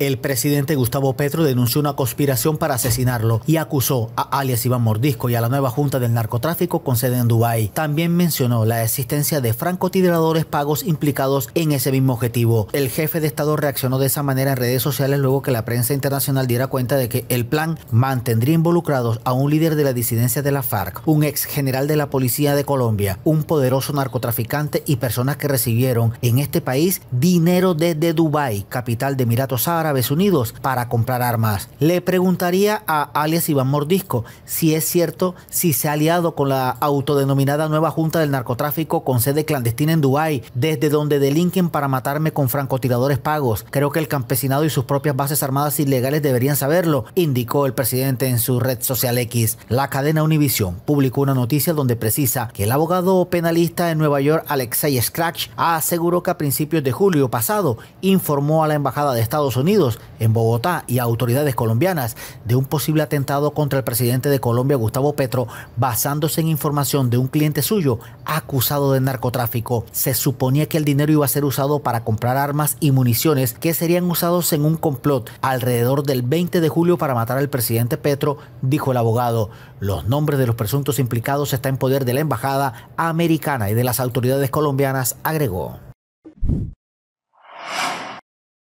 El presidente Gustavo Petro denunció una conspiración para asesinarlo y acusó a alias Iván Mordisco y a la nueva Junta del Narcotráfico con sede en Dubái. También mencionó la existencia de francotiradores pagos implicados en ese mismo objetivo. El jefe de Estado reaccionó de esa manera en redes sociales luego que la prensa internacional diera cuenta de que el plan mantendría involucrados a un líder de la disidencia de la FARC, un ex general de la Policía de Colombia, un poderoso narcotraficante y personas que recibieron en este país dinero desde Dubái, capital de Emiratos Árabes Árabes Unidos para comprar armas. Le preguntaría a alias Iván Mordisco si es cierto si se ha aliado con la autodenominada nueva Junta del Narcotráfico con sede clandestina en Dubái, desde donde delinquen para matarme con francotiradores pagos. Creo que el campesinado y sus propias bases armadas ilegales deberían saberlo, indicó el presidente en su red social X. La cadena Univision publicó una noticia donde precisa que el abogado penalista en Nueva York, Alexei Scratch, aseguró que a principios de julio pasado informó a la Embajada de Estados Unidos en Bogotá, y autoridades colombianas de un posible atentado contra el presidente de Colombia, Gustavo Petro, basándose en información de un cliente suyo acusado de narcotráfico. Se suponía que el dinero iba a ser usado para comprar armas y municiones que serían usados en un complot alrededor del 20 de julio para matar al presidente Petro, dijo el abogado. Los nombres de los presuntos implicados están en poder de la Embajada Americana y de las autoridades colombianas, agregó.